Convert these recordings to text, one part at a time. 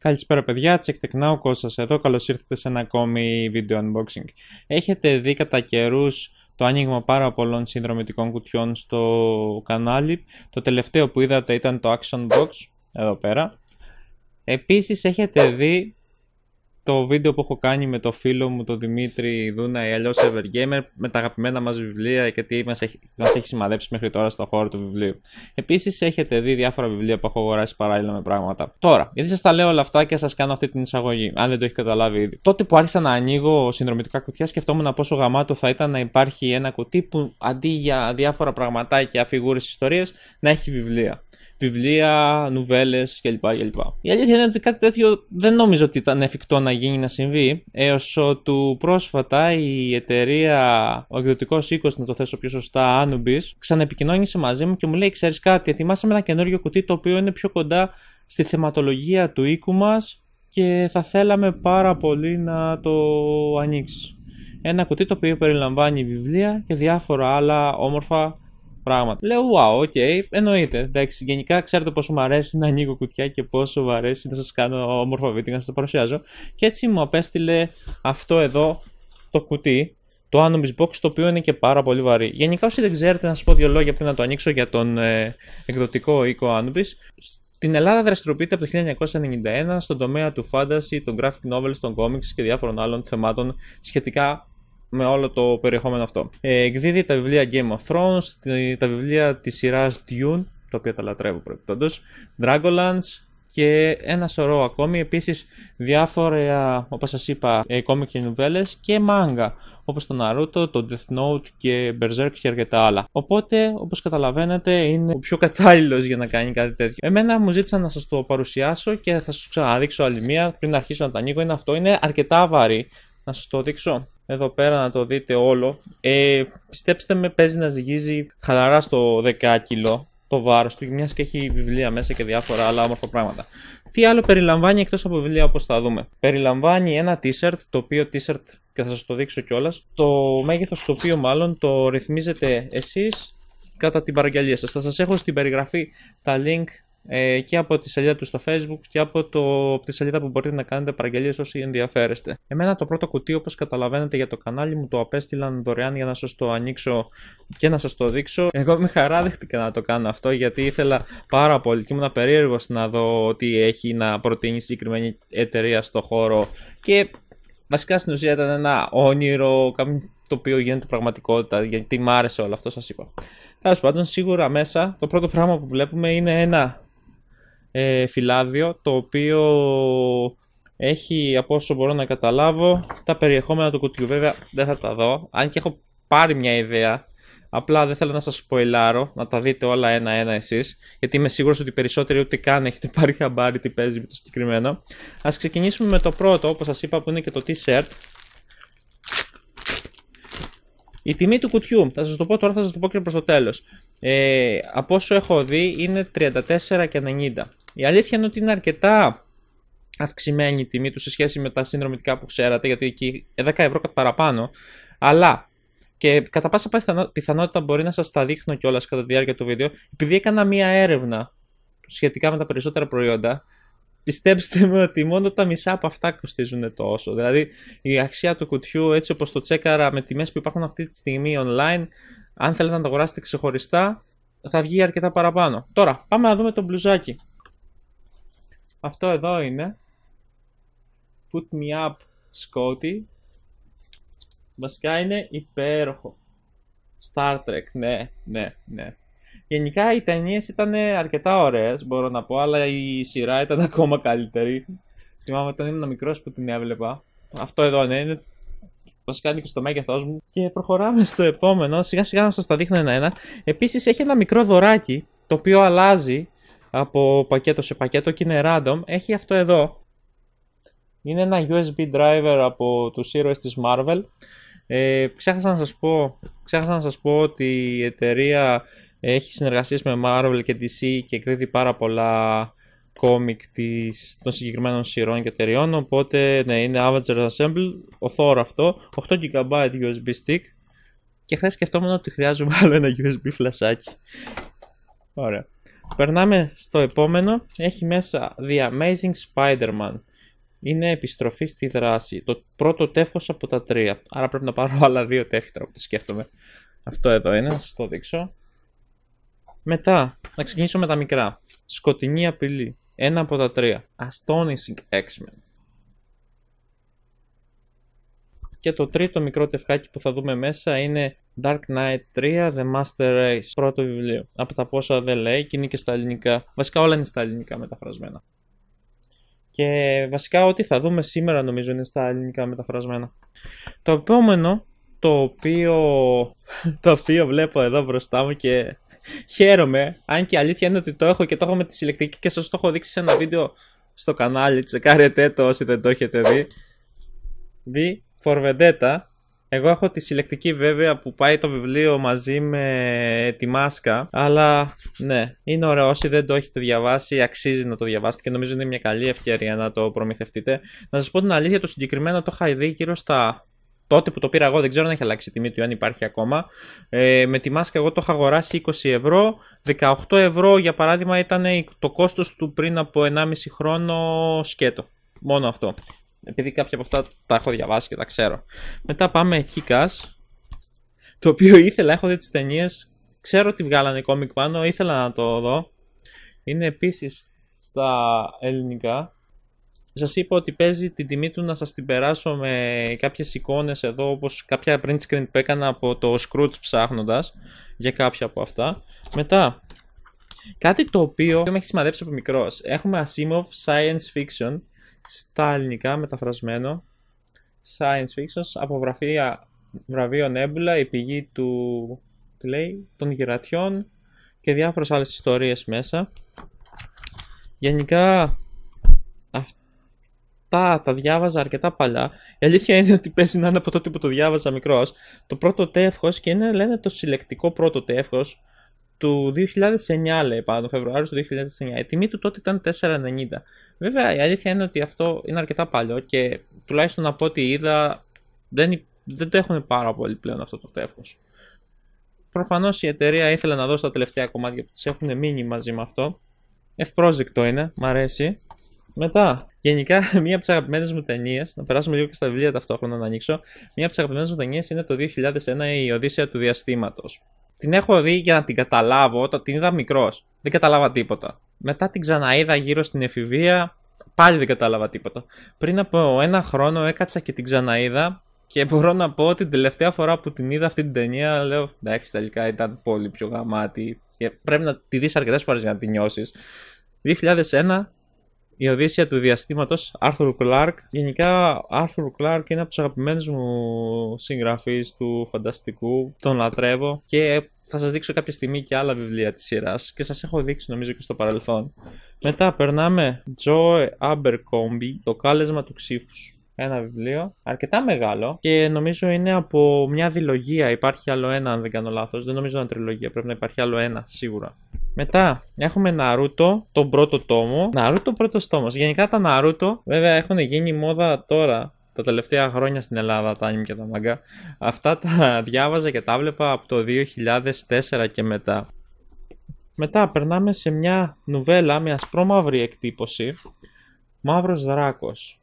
Καλησπέρα παιδιά, τσεκτεκνά ο Κώστας εδώ, καλώς ήρθατε σε ένα ακόμη βίντεο unboxing. Έχετε δει κατά καιρούς το άνοιγμα πάρα πολλών συνδρομητικών κουτιών στο κανάλι. Το τελευταίο που είδατε ήταν το Action Box, εδώ πέρα. Επίσης έχετε δει το βίντεο που έχω κάνει με το φίλο μου, τον Δημήτρη Δούνα ή αλλιώς Evergamer, με τα αγαπημένα μας βιβλία και τι μας έχει, μας έχει σημαδέψει μέχρι τώρα στο χώρο του βιβλίου. Επίσης, έχετε δει διάφορα βιβλία που έχω αγοράσει παράλληλα με πράγματα. Τώρα, γιατί σας τα λέω όλα αυτά και σας κάνω αυτή την εισαγωγή, αν δεν το έχει καταλάβει ήδη. Τότε που άρχισα να ανοίγω συνδρομητικά κουτιά, σκεφτόμουν πόσο γαμάτο θα ήταν να υπάρχει ένα κουτί που αντί για διάφορα πραγματάκια, αφιγούρε ιστορίες, να έχει βιβλία βιβλία, νουβέλες κλπ. κλπ. Η αλήθεια είναι ότι κάτι τέτοιο δεν νομίζω ότι ήταν εφικτό να γίνει να συμβεί, έως ότου πρόσφατα η εταιρεία, ο εκδοτικός οίκος, να το θέσω πιο σωστά, Anubis, ξαναεπικοινώνησε μαζί μου και μου λέει: Ξέρεις κάτι, ετοιμάσαμε ένα καινούριο κουτί το οποίο είναι πιο κοντά στη θεματολογία του οίκου μας και θα θέλαμε πάρα πολύ να το ανοίξεις. Ένα κουτί το οποίο περιλαμβάνει βιβλία και διάφορα άλλα όμορφα πράγματα. Λέω, wow, οκ, okay, εννοείται. Εντάξει, γενικά ξέρετε πόσο μου αρέσει να ανοίγω κουτιά και πόσο μου αρέσει να σας κάνω όμορφα βίντεο και να σας παρουσιάζω. Και έτσι μου απέστειλε αυτό εδώ το κουτί το Anubis Box, το οποίο είναι και πάρα πολύ βαρύ. Γενικά, όσοι δεν ξέρετε, να σας πω δύο λόγια πριν να το ανοίξω για τον ε, εκδοτικό οίκο Anubis. Στην Ελλάδα δραστηριοποιείται από το 1991 στον τομέα του fantasy, των graphic novels, των comics και διάφορων άλλων θεμάτων σχετικά με όλο το περιεχόμενο αυτό. Ε, εκδίδει τα βιβλία Game of Thrones, τα βιβλία της σειράς Dune, τα οποία τα λατρεύω προεπτόντως, Dragonlance και ένα σωρό ακόμη, επίσης διάφορα, όπως σας είπα, κόμικ ε, και νουβέλες και μάγκα, όπως το Naruto, το Death Note και Berserk και αρκετά άλλα. Οπότε, όπως καταλαβαίνετε, είναι ο πιο κατάλληλος για να κάνει κάτι τέτοιο. Εμένα μου ζήτησαν να σας το παρουσιάσω και θα σας ξαναδείξω άλλη μία πριν αρχίσω να τα ανοίγω, είναι αυτό, είναι αρκετά βαρύ να σας το δείξω. Εδώ πέρα να το δείτε όλο. Ε, πιστέψτε με παίζει να ζυγίζει χαλαρά στο 10 κιλό το βάρος του, μιας και έχει βιβλία μέσα και διάφορα άλλα όμορφα πράγματα. Τι άλλο περιλαμβάνει εκτός από βιβλία όπως θα δούμε. Περιλαμβάνει ένα t-shirt, το οποίο t-shirt και θα σας το δείξω κιόλας. Το μέγεθος το οποίο μάλλον το ρυθμίζετε εσείς κατά την παραγγελία σας. Θα σας έχω στην περιγραφή τα link ε, και από τη σελίδα του στο facebook και από, το, από τη σελίδα που μπορείτε να κάνετε παραγγελίες όσοι ενδιαφέρεστε. Εμένα το πρώτο κουτί όπως καταλαβαίνετε για το κανάλι μου το απέστειλαν δωρεάν για να σας το ανοίξω και να σας το δείξω. Εγώ με χαρά δέχτηκα να το κάνω αυτό γιατί ήθελα πάρα πολύ και ήμουν περίεργος να δω τι έχει να προτείνει συγκεκριμένη εταιρεία στο χώρο και βασικά στην ουσία ήταν ένα όνειρο, το οποίο γίνεται πραγματικότητα, γιατί μ' άρεσε όλο αυτό, σας είπα. Τέλος πάντων, σίγουρα μέσα το πρώτο πράγμα που βλέπουμε είναι ένα ε, φυλάδιο το οποίο έχει από όσο μπορώ να καταλάβω τα περιεχόμενα του κουτιού. Βέβαια δεν θα τα δω, αν και έχω πάρει μια ιδέα. Απλά δεν θέλω να σας σποιλάρω, να τα δείτε όλα ένα-ένα εσείς, γιατί είμαι σίγουρος ότι περισσότεροι ούτε καν έχετε πάρει χαμπάρι τι παίζει με το συγκεκριμένο. Ας ξεκινήσουμε με το πρώτο, όπως σας είπα, που είναι και το t-shirt. Η τιμή του κουτιού, θα σας το πω τώρα, θα σας το πω και προς το τέλος. Ε, από όσο έχω δει είναι 34,90. Η αλήθεια είναι ότι είναι αρκετά αυξημένη η τιμή του σε σχέση με τα συνδρομητικά που ξέρατε, γιατί εκεί 10 ε, ευρώ κάτι παραπάνω. Αλλά και κατά πάσα πιθανότητα μπορεί να σας τα δείχνω κιόλας κατά τη διάρκεια του βίντεο, επειδή έκανα μία έρευνα σχετικά με τα περισσότερα προϊόντα, πιστέψτε με ότι μόνο τα μισά από αυτά κοστίζουν τόσο. Δηλαδή η αξία του κουτιού έτσι όπως το τσέκαρα με τιμές που υπάρχουν αυτή τη στιγμή online, αν θέλετε να το αγοράσετε ξεχωριστά θα βγει αρκετά παραπάνω. Τώρα πάμε να δούμε το μπλουζάκι. Αυτό εδώ είναι. Put me up, Scotty. Βασικά είναι υπέροχο. Star Trek, ναι, ναι, ναι. Γενικά οι ταινίες ήταν αρκετά ωραίες, μπορώ να πω, αλλά η σειρά ήταν ακόμα καλύτερη. Θυμάμαι όταν ήμουν μικρός που την έβλεπα. Αυτό εδώ ναι, είναι. Βασικά είναι και στο μέγεθός μου. Και προχωράμε στο επόμενο. Σιγά σιγά να σας τα δείχνω ένα-ένα. Επίσης έχει ένα μικρό δωράκι το οποίο αλλάζει από πακέτο σε πακέτο και είναι random. Έχει αυτό εδώ. Είναι ένα USB driver από τους ήρωες της Marvel. Ε, ξέχασα, να σας πω, ξέχασα να σας πω ότι η εταιρεία έχει συνεργασίες με Marvel και DC και κρύβει πάρα πολλά κόμικ της, των συγκεκριμένων σειρών και εταιριών οπότε ναι είναι Avengers Assemble, ο Thor αυτό 8 GB USB stick και χθες σκεφτόμουν ότι χρειάζομαι άλλο ένα USB φλασάκι ωραία Περνάμε στο επόμενο. Έχει μέσα The Amazing Spider-Man. Είναι επιστροφή στη δράση. Το πρώτο τεύχος από τα τρία. Άρα πρέπει να πάρω άλλα δύο τεύχη σκέφτομαι. Αυτό εδώ είναι, να σας το δείξω. Μετά, να ξεκινήσω με τα μικρά. Σκοτεινή απειλή. Ένα από τα τρία. Astonishing X-Men. Και το τρίτο μικρό τευχάκι που θα δούμε μέσα είναι Dark Knight 3 The Master Race, πρώτο βιβλίο. Από τα πόσα δεν λέει και είναι και στα ελληνικά. Βασικά όλα είναι στα ελληνικά μεταφρασμένα. Και βασικά ό,τι θα δούμε σήμερα νομίζω είναι στα ελληνικά μεταφρασμένα. Το επόμενο το οποίο, το οποίο βλέπω εδώ μπροστά μου και χαίρομαι, αν και η αλήθεια είναι ότι το έχω και το έχω με τη συλλεκτική και σας το έχω δείξει σε ένα βίντεο στο κανάλι, τσεκάρετε το όσοι δεν το έχετε δει. Δει For Vendetta, εγώ έχω τη συλλεκτική βέβαια που πάει το βιβλίο μαζί με τη μάσκα, αλλά ναι, είναι ωραίο. Όσοι δεν το έχετε διαβάσει, αξίζει να το διαβάσετε και νομίζω είναι μια καλή ευκαιρία να το προμηθευτείτε. Να σας πω την αλήθεια, το συγκεκριμένο το είχα δει γύρω στα τότε που το πήρα εγώ, δεν ξέρω αν έχει αλλάξει η τιμή του, αν υπάρχει ακόμα. Ε, με τη μάσκα εγώ το είχα αγοράσει 20 ευρώ. 18 ευρώ για παράδειγμα ήταν το κόστος του πριν από 1,5 χρόνο σκέτο. Μόνο αυτό επειδή κάποια από αυτά τα έχω διαβάσει και τα ξέρω. Μετά πάμε το οποίο ήθελα, έχω δει τις ταινίες, ξέρω ότι βγάλανε κόμικ πάνω, ήθελα να το δω. Είναι επίσης στα ελληνικά. Σας είπα ότι παίζει την τιμή του να σας την περάσω με κάποιες εικόνες εδώ, όπως κάποια print screen που έκανα από το Scrooge ψάχνοντας για κάποια από αυτά. Μετά, κάτι το οποίο με έχει σημαδέψει από μικρός. Έχουμε Asimov Science Fiction, στα ελληνικά μεταφρασμένο science fiction από βραφεία, βραβείο Νέμπουλα, η πηγή του, λέει, των γερατιών και διάφορες άλλες ιστορίες μέσα. Γενικά αυτά τα διάβαζα αρκετά παλιά. Η αλήθεια είναι ότι πέσει να είναι από τότε που το διάβαζα μικρός. Το πρώτο τεύχος και είναι λένε το συλλεκτικό πρώτο τεύχος του 2009 λέει πάνω, Φεβρουάριο του 2009. Η τιμή του τότε ήταν 4,90. Βέβαια, η αλήθεια είναι ότι αυτό είναι αρκετά παλιό και τουλάχιστον από ό,τι είδα δεν, δεν το έχουν πάρα πολύ πλέον αυτό το τεύχος. Προφανώς η εταιρεία ήθελε να δώσει τα τελευταία κομμάτια που τη έχουν μείνει μαζί με αυτό. Ευπρόσδεκτο είναι, μ' αρέσει. Μετά, γενικά, μία από τις αγαπημένες μου ταινίες, να περάσουμε λίγο και στα βιβλία ταυτόχρονα να ανοίξω. Μία από τις αγαπημένες μου ταινίες είναι το 2001 Η Οδύσσια του Διαστήματος την έχω δει για να την καταλάβω όταν την είδα μικρός. Δεν καταλάβα τίποτα. Μετά την ξαναείδα γύρω στην εφηβεία, πάλι δεν κατάλαβα τίποτα. Πριν από ένα χρόνο έκατσα και την ξαναείδα και μπορώ να πω ότι την τελευταία φορά που την είδα αυτή την ταινία, λέω εντάξει τελικά ήταν πολύ πιο γαμάτη. Και πρέπει να τη δεις αρκετές φορές για να τη νιώσει. 2001 η Οδύσσια του Διαστήματος, Άρθουρ Κλάρκ. Γενικά, Άρθουρ Κλάρκ είναι από τους αγαπημένους μου συγγραφείς του φανταστικού. Τον λατρεύω και θα σας δείξω κάποια στιγμή και άλλα βιβλία της σειράς και σας έχω δείξει νομίζω και στο παρελθόν. Μετά περνάμε. Joe Abercrombie, Το κάλεσμα του ξύφους ένα βιβλίο, αρκετά μεγάλο και νομίζω είναι από μια διλογία. Υπάρχει άλλο ένα, αν δεν κάνω λάθος. Δεν νομίζω να είναι τριλογία, πρέπει να υπάρχει άλλο ένα σίγουρα. Μετά έχουμε Ναρούτο, τον πρώτο τόμο. Ναρούτο, πρώτος τόμος. Γενικά τα Ναρούτο, βέβαια, έχουν γίνει μόδα τώρα τα τελευταία χρόνια στην Ελλάδα, τα anime και τα μαγκα. Αυτά τα διάβαζα και τα βλέπα από το 2004 και μετά. Μετά περνάμε σε μια νουβέλα με ασπρόμαυρη εκτύπωση. Μαύρος δράκος.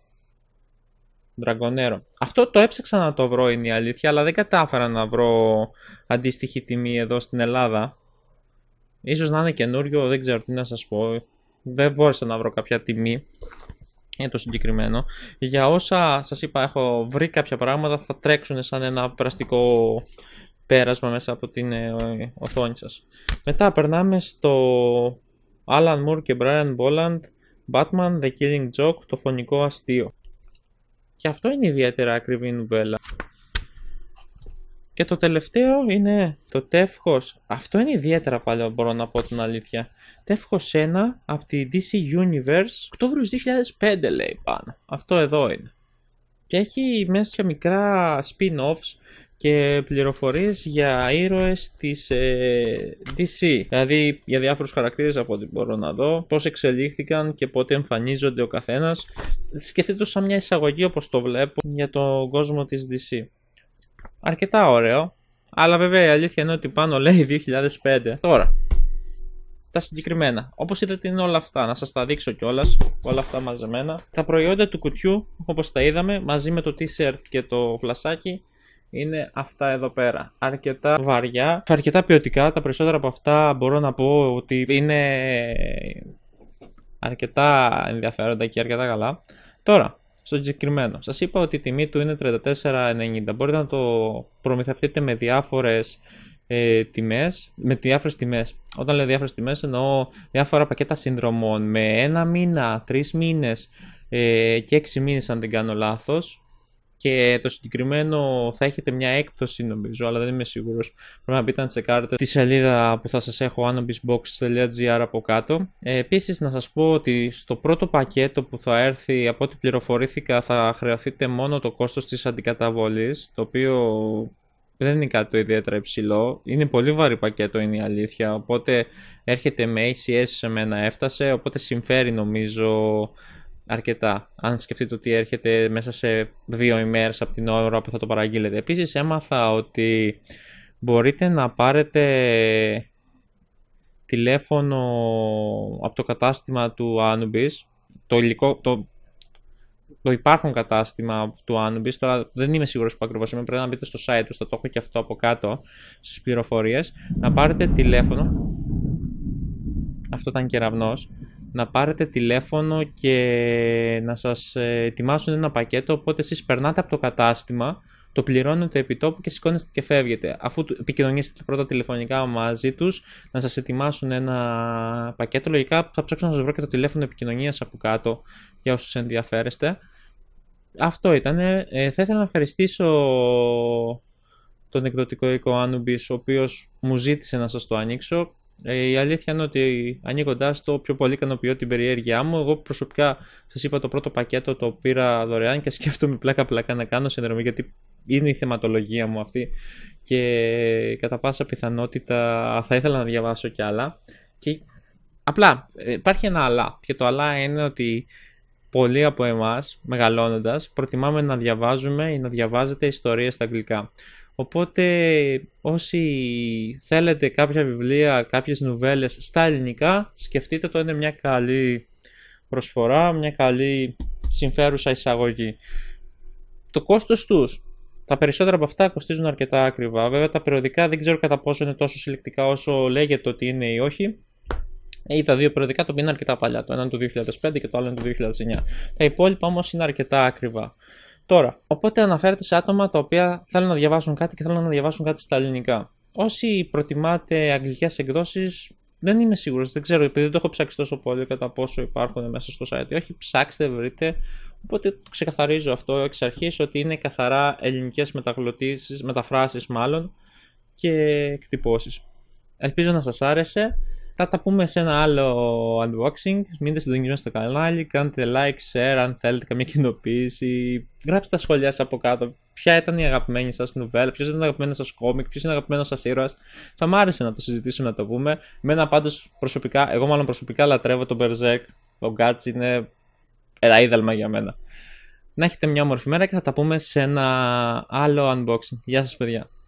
Αυτό το έψαξα να το βρω είναι η αλήθεια, αλλά δεν κατάφερα να βρω αντίστοιχη τιμή εδώ στην Ελλάδα. Ίσως να είναι καινούριο, δεν ξέρω τι να σας πω. Δεν μπόρεσα να βρω κάποια τιμή Είναι το συγκεκριμένο. Για όσα σας είπα έχω βρει κάποια πράγματα θα τρέξουν σαν ένα πραστικό πέρασμα μέσα από την ε, οθόνη σας. Μετά περνάμε στο Alan Moore και Brian Boland, Batman, The Killing Joke, το φωνικό αστείο. Και αυτό είναι ιδιαίτερα ακριβή νουβέλα. Και το τελευταίο είναι το τεύχος. Αυτό είναι ιδιαίτερα παλιό μπορώ να πω την αλήθεια. Τεύχος 1 από τη DC Universe, Οκτώβριος 2005 λέει πάνω. Αυτό εδώ είναι και έχει μέσα και μικρά spin-offs και πληροφορίες για ήρωες της ε, DC δηλαδή για διάφορους χαρακτήρες από ό,τι μπορώ να δω πώς εξελίχθηκαν και πότε εμφανίζονται ο καθένας σκεφτείτε το σαν μια εισαγωγή όπως το βλέπω για τον κόσμο της DC αρκετά ωραίο αλλά βέβαια η αλήθεια είναι ότι πάνω λέει 2005 τώρα τα συγκεκριμένα. Όπως είδατε, είναι όλα αυτά. Να σας τα δείξω κιόλας, όλα αυτά μαζεμένα. Τα προϊόντα του κουτιού, όπως τα είδαμε, μαζί με το t-shirt και το φλασάκι, είναι αυτά εδώ πέρα. Αρκετά βαριά, αρκετά ποιοτικά. Τα περισσότερα από αυτά μπορώ να πω ότι είναι αρκετά ενδιαφέροντα και αρκετά καλά. Τώρα, στο συγκεκριμένο. Σας είπα ότι η τιμή του είναι 34,90. Μπορείτε να το προμηθευτείτε με διάφορες ε, τιμές, με διάφορες τιμές. Όταν λέω διάφορες τιμές, εννοώ διάφορα πακέτα συνδρομών με ένα μήνα, τρεις μήνες ε, και έξι μήνες, αν δεν κάνω λάθος. Και το συγκεκριμένο θα έχετε μια έκπτωση νομίζω, αλλά δεν είμαι σίγουρος. Πρέπει να μπείτε να τσεκάρετε τη σελίδα που θα σας έχω, anobisbox.gr από κάτω. Ε, Επίσης, να σας πω ότι στο πρώτο πακέτο που θα έρθει, από ό,τι πληροφορήθηκα, θα χρεωθείτε μόνο το κόστος της αντικαταβολής, το οποίο δεν είναι κάτι το ιδιαίτερα υψηλό. Είναι πολύ βαρύ πακέτο είναι η αλήθεια, οπότε έρχεται με ACS σε μένα έφτασε, οπότε συμφέρει νομίζω αρκετά. Αν σκεφτείτε ότι έρχεται μέσα σε δύο ημέρες από την ώρα που θα το παραγγείλετε. Επίσης έμαθα ότι μπορείτε να πάρετε τηλέφωνο από το κατάστημα του Anubis, το υλικό, το το υπάρχον κατάστημα του Anubis. Τώρα δεν είμαι σίγουρος που ακριβώς είμαι. Πρέπει να μπείτε στο site τους, θα το έχω και αυτό από κάτω στις πληροφορίες. Να πάρετε τηλέφωνο. Αυτό ήταν κεραυνό. Να πάρετε τηλέφωνο και να σας ε, ετοιμάσουν ένα πακέτο. Οπότε εσείς περνάτε από το κατάστημα το πληρώνετε επί τόπου και σηκώνεστε και φεύγετε. Αφού επικοινωνήσετε πρώτα τηλεφωνικά μαζί τους, να σας ετοιμάσουν ένα πακέτο, λογικά θα ψάξω να σας βρω και το τηλέφωνο επικοινωνίας από κάτω για όσους ενδιαφέρεστε. Αυτό ήταν. Ε, θα ήθελα να ευχαριστήσω τον εκδοτικό οίκο Anubis, ο οποίος μου ζήτησε να σας το ανοίξω. Ε, η αλήθεια είναι ότι ανοίγοντάς το πιο πολύ ικανοποιώ την περιέργειά μου. Εγώ προσωπικά σας είπα το πρώτο πακέτο το πήρα δωρεάν και σκέφτομαι πλάκα πλάκα να κάνω συνδρομή γιατί είναι η θεματολογία μου αυτή και κατά πάσα πιθανότητα θα ήθελα να διαβάσω κι άλλα. Και απλά ε, υπάρχει ένα αλλά και το αλλά είναι ότι πολλοί από εμάς μεγαλώνοντας προτιμάμε να διαβάζουμε ή να διαβάζετε ιστορίες στα αγγλικά. Οπότε όσοι θέλετε κάποια βιβλία, κάποιες νουβέλες στα ελληνικά σκεφτείτε το είναι μια καλή προσφορά, μια καλή συμφέρουσα εισαγωγή. Το κόστος τους τα περισσότερα από αυτά κοστίζουν αρκετά ακριβά. Βέβαια, τα περιοδικά δεν ξέρω κατά πόσο είναι τόσο συλλεκτικά όσο λέγεται ότι είναι ή όχι. Ή ε, τα δύο περιοδικά το είναι αρκετά παλιά. Το ένα είναι το 2005 και το άλλο είναι το 2009. Τα υπόλοιπα όμως είναι αρκετά ακριβά. Τώρα, οπότε αναφέρεται σε άτομα τα οποία θέλουν να διαβάσουν κάτι και θέλουν να διαβάσουν κάτι στα ελληνικά. Όσοι προτιμάτε αγγλικές εκδόσεις, δεν είμαι σίγουρος, δεν ξέρω, επειδή δεν το έχω ψάξει τόσο πολύ κατά πόσο υπάρχουν μέσα στο site. Όχι, ψάξτε, βρείτε. Οπότε το ξεκαθαρίζω αυτό εξ αρχής ότι είναι καθαρά ελληνικές μεταφράσει μεταφράσεις μάλλον και εκτυπώσεις. Ελπίζω να σας άρεσε. Θα τα πούμε σε ένα άλλο unboxing. Μείνετε συντονισμένοι στο κανάλι, κάντε like, share αν θέλετε καμία κοινοποίηση. Γράψτε τα σχόλιά σας από κάτω. Ποια ήταν η αγαπημένη σας νουβέλα, ποιος ήταν αγαπημένος σας κόμικ, ποιος είναι αγαπημένος σας ήρωας. Θα μ' άρεσε να το συζητήσουμε, να το πούμε. Μένα πάντως προσωπικά, εγώ μάλλον προσωπικά λατρεύω τον Berserk. Ο Γκάτ είναι ραίδαλμα για μένα. Να έχετε μια όμορφη μέρα και θα τα πούμε σε ένα άλλο unboxing. Γεια σας παιδιά.